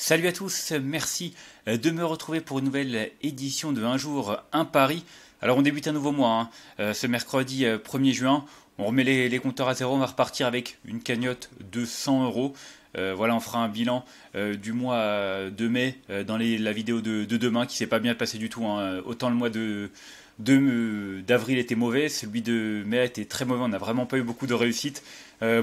Salut à tous, merci euh, de me retrouver pour une nouvelle édition de Un jour, un Paris. Alors on débute un nouveau mois, hein. euh, ce mercredi 1er euh, juin, on remet les, compteurs à zéro, on va repartir avec une cagnotte de 100 euros. voilà, on fera un bilan du mois de mai dans la vidéo de, demain qui s'est pas bien passé du tout. Hein. Autant le mois de d'avril était mauvais, celui de mai était très mauvais, on n'a vraiment pas eu beaucoup de réussite,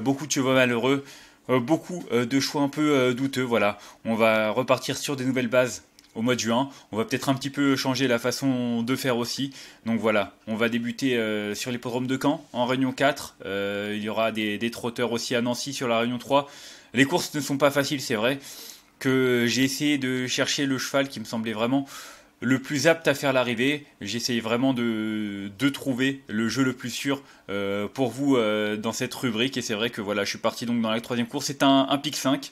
beaucoup de chevaux malheureux. Euh, beaucoup euh, de choix un peu euh, douteux. Voilà, on va repartir sur des nouvelles bases au mois de juin. On va peut-être un petit peu changer la façon de faire aussi. Donc voilà, on va débuter sur l'hippodrome de Caen en Réunion 4. il y aura des, des, trotteurs aussi à Nancy sur la Réunion 3. Les courses ne sont pas faciles, c'est vrai. Que j'ai essayé de chercher le cheval qui me semblait vraiment le plus apte à faire l'arrivée. J'essaye vraiment de, de, trouver le jeu le plus sûr euh, pour vous euh, dans cette rubrique. Et c'est vrai que voilà, je suis parti donc dans la troisième course. C'est un, un pic 5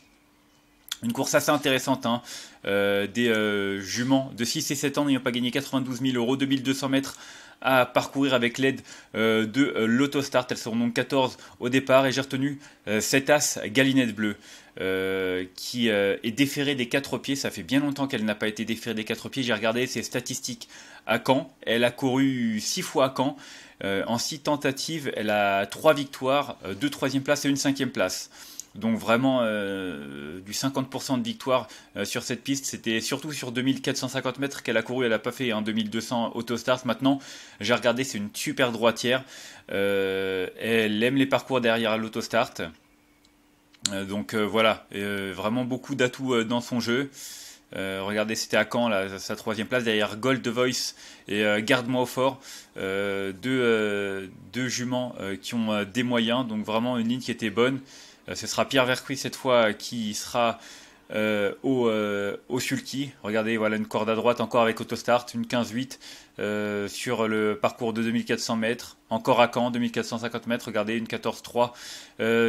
une course assez intéressante. Hein. Euh, des euh, juments de 6 et 7 ans n'ayant pas gagné 92 000 euros, 2200 mètres à parcourir avec l'aide euh, de euh, l'autostart. Elles seront donc 14 au départ et j'ai retenu cette as galinette bleue. qui est déférée des 4 pieds, ça fait bien longtemps qu'elle n'a pas été déférée des 4 pieds. J'ai regardé ses statistiques à Caen, elle a couru 6 fois à Caen, en 6 tentatives, elle a 3 victoires, 2 3 troisième place et une cinquième place. Donc vraiment euh, du 50% de victoire euh, sur cette piste. C'était surtout sur 2450 mètres qu'elle a couru. Elle n'a pas fait un 2200 autostart. Maintenant, j'ai regardé, c'est une super droitière. Euh, elle aime les parcours derrière l'autostart. donc voilà, vraiment beaucoup d'atouts dans son jeu. regardez, c'était à Caen, sa troisième place, derrière Gold Voice et Garde-moi au fort. deux, deux, juments qui ont des moyens, donc vraiment une ligne qui était bonne. Euh, ce sera Pierre Vercruy cette fois qui sera euh, euh, au, sulky. Regardez, voilà une corde à droite encore avec autostart, une 15-8 sur le parcours de 2400 mètres. Encore à Caen, 2450 mètres. Regardez, une 14-3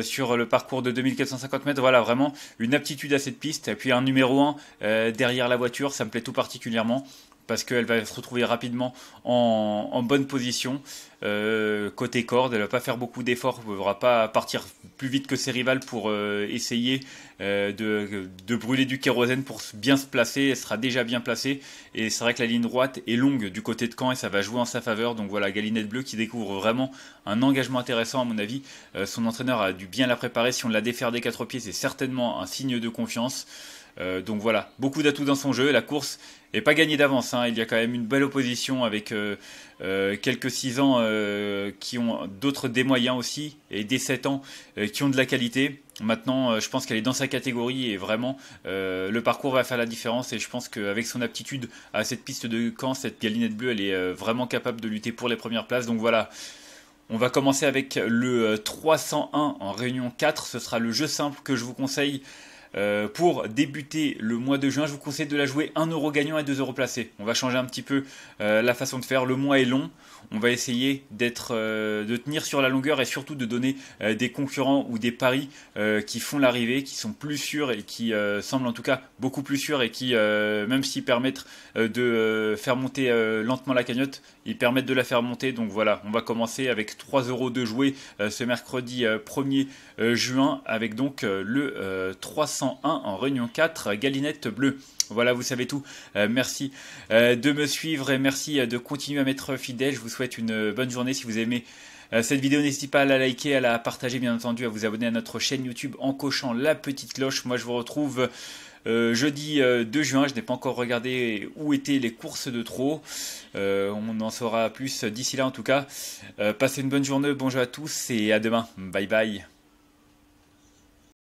sur le parcours de 2450 mètres. Voilà vraiment une aptitude à cette piste. Et puis un numéro 1 derrière la voiture, ça me plaît tout particulièrement parce qu'elle va se retrouver rapidement en, bonne position. Euh, côté corde, elle va pas faire beaucoup d'efforts, elle ne va pas partir plus vite que ses rivales pour euh, essayer euh, de, brûler du kérosène pour bien se placer. Elle sera déjà bien placée et c'est vrai que la ligne droite est longue du côté de camp et ça va jouer en sa faveur. Donc voilà, Galinette Bleue qui découvre vraiment un engagement intéressant à mon avis. son entraîneur a dû bien la préparer. Si on la défaire des quatre pieds, c'est certainement un signe de confiance. Euh, donc voilà, beaucoup d'atouts dans son jeu. La course n'est pas gagnée d'avance. Hein. Il y a quand même une belle opposition avec euh, euh, quelques 6 ans qui ont d'autres des moyens aussi et des 7 ans qui ont de la qualité. Maintenant, je pense qu'elle est dans sa catégorie et vraiment le parcours va faire la différence. Et je pense qu'avec son aptitude à cette piste de camp, cette galinette bleue, elle est vraiment capable de lutter pour les premières places. Donc voilà. On va commencer avec le 301 en réunion 4. Ce sera le jeu simple que je vous conseille euh, pour débuter le mois de juin, je vous conseille de la jouer 1 euro gagnant et 2 euros placés. On va changer un petit peu euh, la façon de faire. Le mois est long. On va essayer d'être, euh, de tenir sur la longueur et surtout de donner des concurrents ou des paris qui font l'arrivée, qui sont plus sûrs et qui semblent en tout cas beaucoup plus sûrs et qui, même s'ils permettent de faire monter lentement la cagnotte, ils permettent de la faire monter. Donc voilà, on va commencer avec 3 euros de jouer ce mercredi 1er juin avec donc le 300. 1 en Réunion 4, Galinette Bleue. Voilà, vous savez tout. Euh, merci euh, de me suivre et merci euh, de continuer à m'être fidèle. Je vous souhaite une bonne journée si vous aimez cette vidéo, n'hésitez pas à la liker, à la partager, bien entendu, à vous abonner à notre chaîne YouTube en cochant la petite cloche. Moi, je vous retrouve jeudi 2 juin. Je n'ai pas encore regardé où étaient les courses de trop. on en saura plus d'ici là, en tout cas. passez une bonne journée, bonjour à tous et à demain. Bye bye.